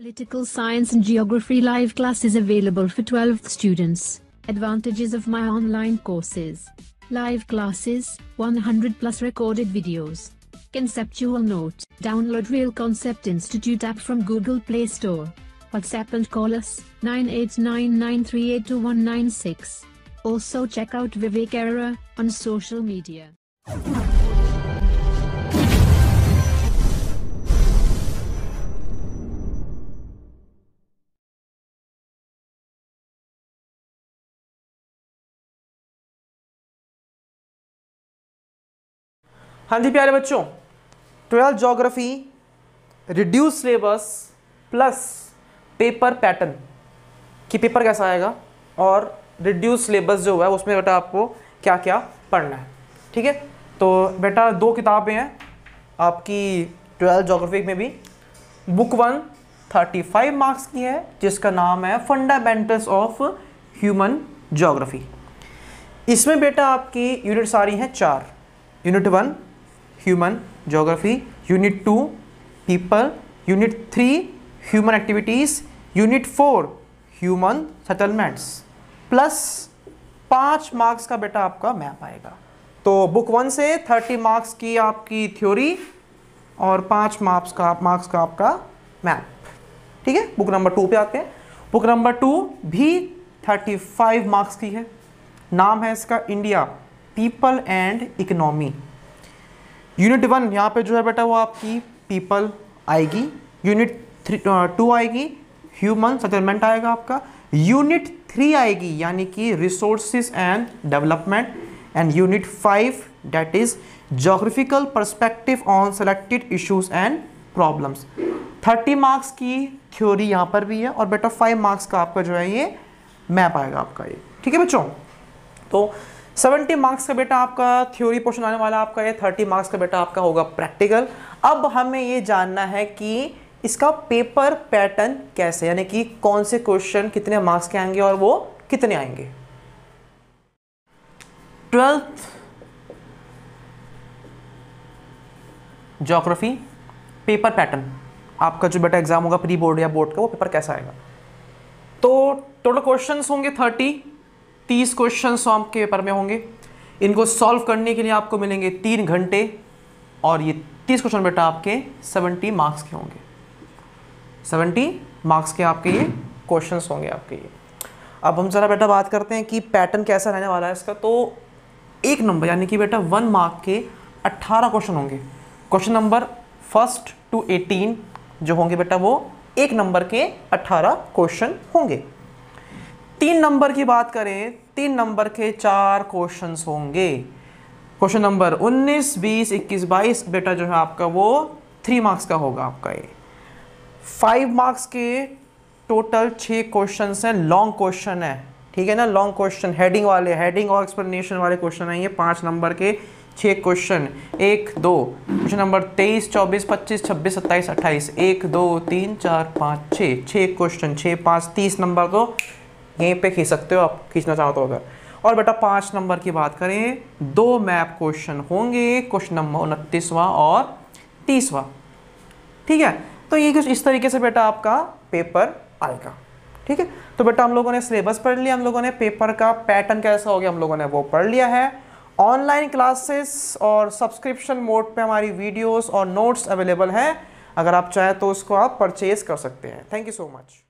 Political Science and Geography live class is available for 12th students. Advantages of my online courses. Live classes, 100 plus recorded videos. Conceptual note, download Real Concept Institute app from Google Play Store. WhatsApp and call us, 9899382196. Also check out Vivek Era, on social media. हाँ जी प्यारे बच्चों twelfth geography reduce syllabus plus paper pattern कि paper कैसा आएगा और reduce syllabus जो है उसमें बेटा आपको क्या क्या पढ़ना है ठीक है तो बेटा दो किताबें हैं आपकी ट्वेल्थ जोग्राफी में भी book one thirty five marks की है जिसका नाम है फंडामेंटल्स ऑफ ह्यूमन जोग्राफी इसमें बेटा आपकी यूनिट सारी हैं चार unit one human geography unit two people unit three human activities unit four human settlements plus पाँच मार्क्स का बेटा आपका मैप आएगा तो बुक वन से थर्टी मार्क्स की आपकी थ्योरी और पाँच मार्क्स का मार्क्स का आपका मैप ठीक है बुक नंबर टू पे आते हैं बुक नंबर टू भी थर्टी फाइव मार्क्स की है नाम है इसका India people and economy unit one यहाँ पे जो है बेटा वो आपकी पीपल आएगी यूनिट थ्री टू आएगी ह्यूमन सेटलमेंट आएगा आपका यूनिट थ्री आएगी यानी कि resources and development and unit five that is geographical perspective on selected issues and problems thirty marks की थ्योरी यहाँ पर भी है और बेटा फाइव मार्क्स का आपका जो है ये मैप आएगा आपका ये ठीक है बच्चों तो 70 मार्क्स का बेटा आपका थ्योरी पोर्शन आने वाला आपका है थर्टी मार्क्स का बेटा आपका होगा प्रैक्टिकल अब हमें ये जानना है कि इसका पेपर पैटर्न कैसे यानी कि कौन से क्वेश्चन कितने मार्क्स के आएंगे और वो कितने आएंगे ट्वेल्थ जोग्राफी पेपर पैटर्न आपका जो बेटा एग्जाम होगा प्री बोर्ड या बोर्ड का वो पेपर कैसा आएगा तो टोटल क्वेश्चंस होंगे थर्टी तीस क्वेश्चन सॉम्प के पेपर में होंगे इनको सॉल्व करने के लिए आपको मिलेंगे तीन घंटे और ये तीस क्वेश्चन बेटा आपके सेवेंटी मार्क्स के होंगे सेवेंटी मार्क्स के आपके ये क्वेश्चंस होंगे आपके ये अब हम ज़रा बेटा बात करते हैं कि पैटर्न कैसा रहने वाला है इसका तो एक नंबर यानी कि बेटा वन मार्क के अट्ठारह क्वेश्चन होंगे question number first to eighteen जो होंगे बेटा वो एक नंबर के अट्ठारह क्वेश्चन होंगे तीन नंबर की बात करें तीन नंबर के चार क्वेश्चन होंगे क्वेश्चन नंबर 19, 20, 21, 22 बेटा जो है आपका वो थ्री मार्क्स का होगा आपका ये फाइव मार्क्स के टोटल छः क्वेश्चन हैं लॉन्ग क्वेश्चन है ठीक है ना लॉन्ग क्वेश्चन हेडिंग वाले हेडिंग और एक्सप्लेनेशन वाले क्वेश्चन हैं ये पाँच नंबर के छः क्वेश्चन एक दो क्वेश्चन नंबर तेईस चौबीस पच्चीस छब्बीस सत्ताईस अट्ठाईस एक दो तीन चार पाँच छः छः क्वेश्चन छः पाँच तीस नंबर को यहीं पे खींच सकते हो आप खींचना चाहते हो अगर तो और बेटा पाँच नंबर की बात करें दो मैप क्वेश्चन होंगे क्वेश्चन नंबर उनतीसवां और तीसवा ठीक है तो ये कुछ इस तरीके से बेटा आपका पेपर आएगा ठीक है तो बेटा हम लोगों ने सिलेबस पढ़ लिया हम लोगों ने पेपर का पैटर्न कैसा हो गया हम लोगों ने वो पढ़ लिया है ऑनलाइन क्लासेस और सब्सक्रिप्शन मोड पे हमारी वीडियोस और नोट्स अवेलेबल हैं अगर आप चाहें तो उसको आप परचेज़ कर सकते हैं थैंक यू सो मच